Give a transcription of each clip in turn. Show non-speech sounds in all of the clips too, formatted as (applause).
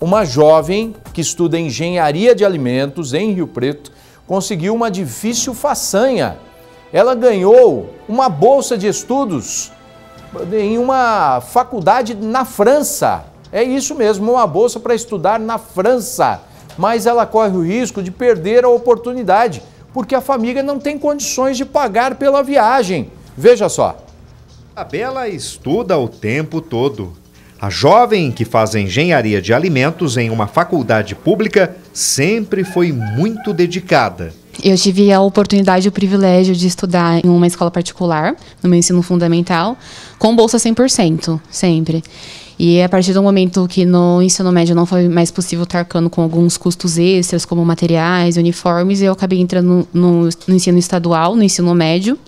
Uma jovem que estuda engenharia de alimentos em Rio Preto conseguiu uma difícil façanha. Ela ganhou uma bolsa de estudos em uma faculdade na França. É isso mesmo, uma bolsa para estudar na França. Mas ela corre o risco de perder a oportunidade, porque a família não tem condições de pagar pela viagem. Veja só. A Bela estuda o tempo todo. A jovem que faz engenharia de alimentos em uma faculdade pública sempre foi muito dedicada. Eu tive a oportunidade e o privilégio de estudar em uma escola particular, no meu ensino fundamental, com bolsa 100%, sempre. E a partir do momento que no ensino médio não foi mais possível tarcando com alguns custos extras, como materiais, uniformes, eu acabei entrando no, no ensino estadual, no ensino médio.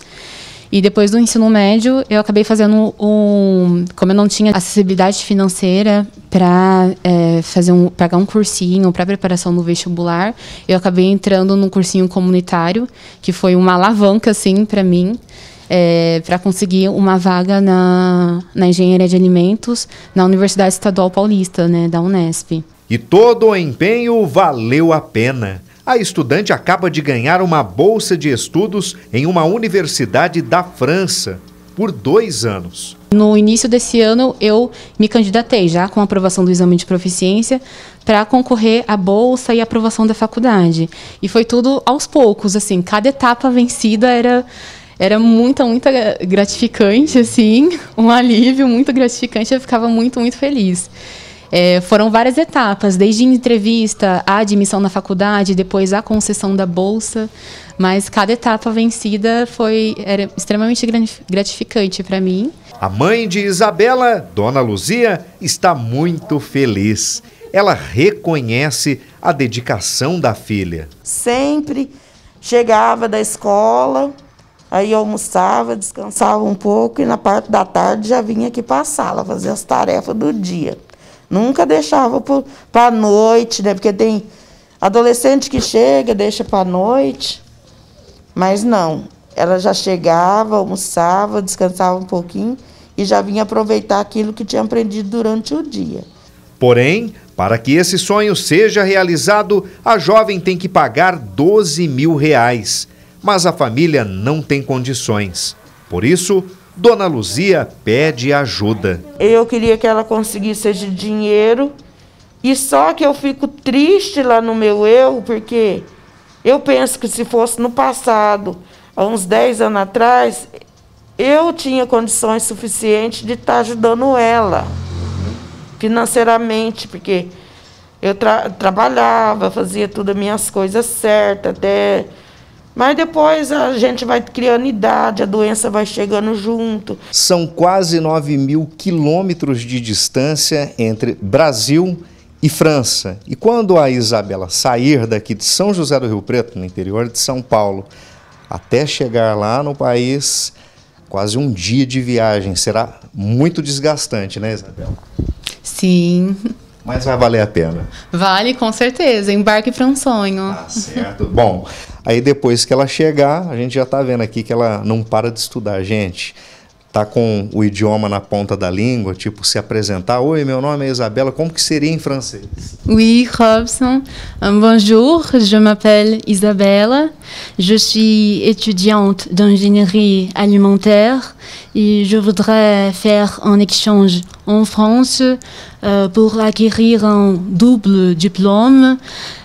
E depois do ensino médio, eu acabei fazendo um. Como eu não tinha acessibilidade financeira para é, fazer um, pagar um cursinho para preparação do vestibular, eu acabei entrando num cursinho comunitário, que foi uma alavanca, assim, para mim. É, para conseguir uma vaga na, na engenharia de alimentos na Universidade Estadual Paulista, né, da Unesp. E todo o empenho valeu a pena. A estudante acaba de ganhar uma bolsa de estudos em uma universidade da França por dois anos. No início desse ano, eu me candidatei já com a aprovação do exame de proficiência para concorrer à bolsa e à aprovação da faculdade. E foi tudo aos poucos, assim, cada etapa vencida era era muita, muita gratificante, assim, (laughs) um alívio muito gratificante, eu ficava muito, muito feliz. É, foram várias etapas, desde entrevista, a admissão na faculdade, depois a concessão da bolsa, mas cada etapa vencida foi era extremamente gratificante para mim. A mãe de Isabela, Dona Luzia, está muito feliz. Ela reconhece a dedicação da filha. Sempre chegava da escola, Aí almoçava, descansava um pouco e na parte da tarde já vinha aqui para a sala fazer as tarefas do dia. Nunca deixava para noite, né? Porque tem adolescente que chega, deixa para noite. Mas não, ela já chegava, almoçava, descansava um pouquinho e já vinha aproveitar aquilo que tinha aprendido durante o dia. Porém, para que esse sonho seja realizado, a jovem tem que pagar 12 mil reais. Mas a família não tem condições. Por isso, Dona Luzia pede ajuda. Eu queria que ela conseguisse de dinheiro e só que eu fico triste lá no meu eu, porque eu penso que se fosse no passado, há uns 10 anos atrás, eu tinha condições suficientes de estar ajudando ela financeiramente, porque eu tra trabalhava, fazia tudo as minhas coisas certas, até mas depois a gente vai criando idade, a doença vai chegando junto. São quase 9 mil quilômetros de distância entre Brasil e França. E quando a Isabela sair daqui de São José do Rio Preto, no interior de São Paulo, até chegar lá no país, quase um dia de viagem. Será muito desgastante, né, Isabela? Sim. Mas vai valer a pena. Vale, com certeza. Embarque para um sonho. Tá certo. Bom, Aí depois que ela chegar, a gente já está vendo aqui que ela não para de estudar, gente. Tá com o idioma na ponta da língua, tipo se apresentar. Oi, meu nome é Isabela. Como que seria em francês? Oui, Robson. Euh, bonjour, je m'appelle Isabella. Je suis étudiante d'ingénierie alimentaire et je voudrais faire un échange en France euh, pour acquérir un double diplôme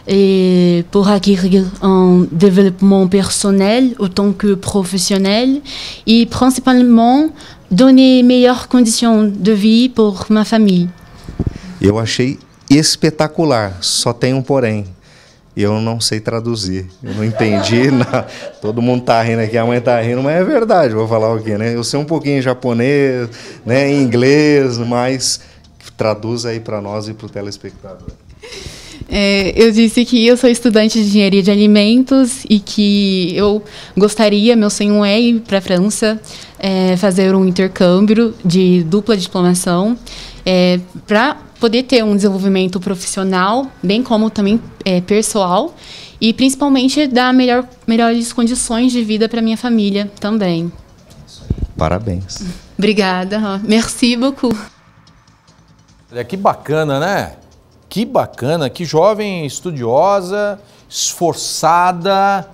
et pour acquérir un développement personnel autant que professionnel et principalement donner meilleures conditions de vie pour ma famille. Eu achei espetacular, só tem um porém. e eu não sei traduzir. Eu não entendi. (laughs) Não. Todo mundo tá rindo aqui, a mãe tá rindo, mas é verdade, vou falar o quê, né? Eu sei um pouquinho japonês, né, inglês, mas traduz aí para nós e para o telespectador. É, eu disse que eu sou estudante de engenharia de alimentos e que eu gostaria, meu sonho é ir para a França é, fazer um intercâmbio de dupla diplomação é, para poder ter um desenvolvimento profissional, bem como também é, pessoal, e principalmente dar melhor, melhores condições de vida para minha família também. Parabéns. Obrigada. Merci beaucoup. Olha, que bacana, né? Que bacana, que jovem estudiosa, esforçada,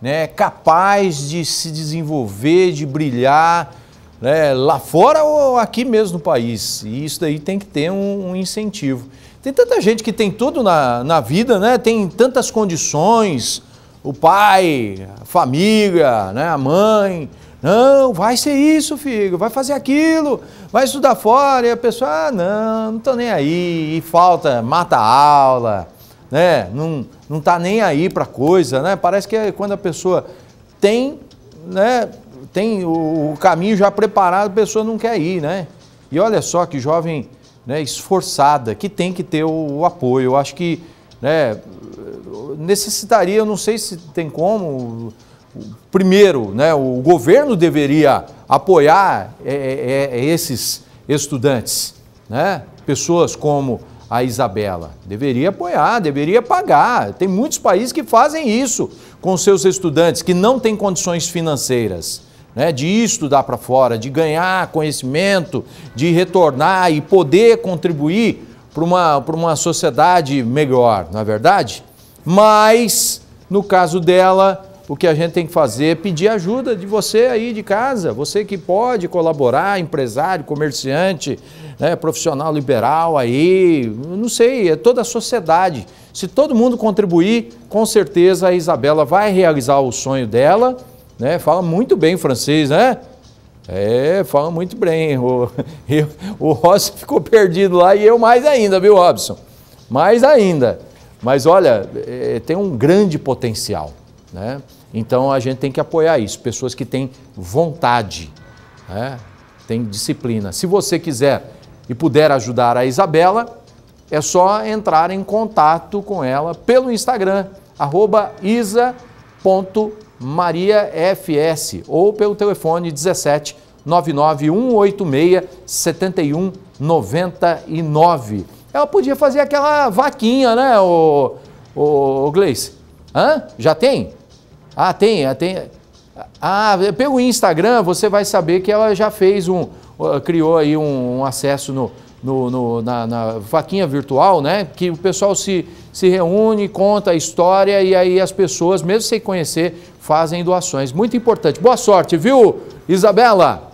né? capaz de se desenvolver, de brilhar né, lá fora ou aqui mesmo no país. E isso daí tem que ter um, um incentivo. Tem tanta gente que tem tudo na, na vida, né? Tem tantas condições, o pai, a família, né? a mãe. Não, vai ser isso, filho, vai fazer aquilo, vai estudar fora. E a pessoa, ah, não, não estou nem aí. E falta, mata a aula, né? Não, não tá nem aí para coisa, né? Parece que é quando a pessoa tem, né, tem o, caminho já preparado, a pessoa não quer ir, né? E olha só que jovem né, esforçada, que tem que ter o, o apoio. Eu acho que né, necessitaria, eu não sei se tem como, primeiro, né, o governo deveria apoiar é é, é, é, esses estudantes, né? pessoas como a Isabela. Deveria apoiar, deveria pagar. Tem muitos países que fazem isso com seus estudantes que não têm condições financeiras né, de estudar para fora, de ganhar conhecimento, de retornar e poder contribuir para uma, uma sociedade melhor, não é verdade? Mas, no caso dela, o que a gente tem que fazer é pedir ajuda de você aí de casa, você que pode colaborar, empresário, comerciante, né, profissional liberal aí, não sei, é toda a sociedade. Se todo mundo contribuir, com certeza a Isabela vai realizar o sonho dela né? Fala muito bem francês, né? É, fala muito bem. (laughs) O, eu, o Rossi ficou perdido lá e eu mais ainda, viu, Robson? Mais ainda. Mas olha, é, tem um grande potencial, né? Então a gente tem que apoiar isso. Pessoas que têm vontade, né? têm disciplina. Se você quiser e puder ajudar a Isabela, é só entrar em contato com ela pelo Instagram, arroba isa.com Maria FS ou pelo telefone 17 99186 7199. Ela podia fazer aquela vaquinha, né, o, o, o Gleice? Hã? Já tem? Ah, tem, ah, tem. Ah, pelo Instagram você vai saber que ela já fez um, criou aí um, um acesso no, no, no, na, na, vaquinha virtual, né? Que o pessoal se, se reúne, conta a história e aí as pessoas, mesmo sem conhecer, fazem doações. Muito importante. Boa sorte, viu, Isabela?